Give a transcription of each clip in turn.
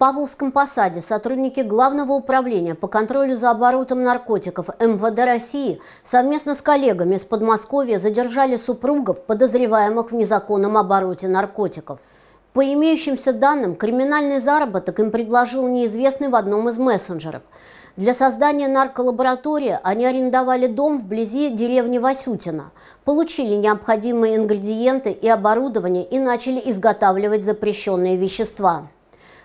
Павловском посаде сотрудники Главного управления по контролю за оборотом наркотиков МВД России совместно с коллегами из Подмосковья задержали супругов, подозреваемых в незаконном обороте наркотиков. По имеющимся данным, криминальный заработок им предложил неизвестный в одном из мессенджеров. Для создания нарколаборатории они арендовали дом вблизи деревни Васютина, получили необходимые ингредиенты и оборудование и начали изготавливать запрещенные вещества.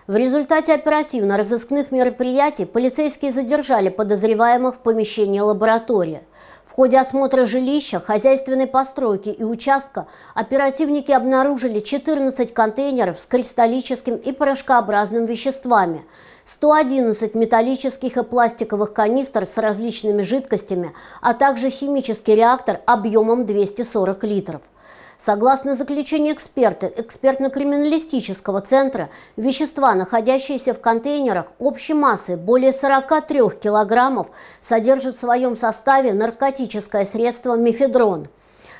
В результате оперативно-розыскных мероприятий полицейские задержали подозреваемых в помещении лаборатории. В ходе осмотра жилища, хозяйственной постройки и участка оперативники обнаружили 14 контейнеров с кристаллическим и порошкообразным веществами, 111 металлических и пластиковых канистр с различными жидкостями, а также химический реактор объемом 240 литров. Согласно заключению эксперта экспертно-криминалистического центра, вещества, находящиеся в контейнерах общей массы более 43 килограммов, содержат в своем составе наркотическое средство мефедрон –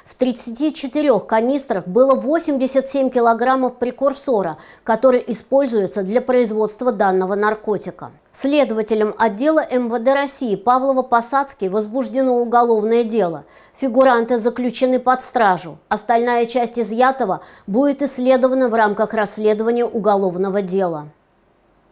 в 34 канистрах было 87 килограммов прекурсора, который используется для производства данного наркотика. Следователем отдела МВД России Павлова-Посадский возбуждено уголовное дело. Фигуранты заключены под стражу. Остальная часть изъятого будет исследована в рамках расследования уголовного дела.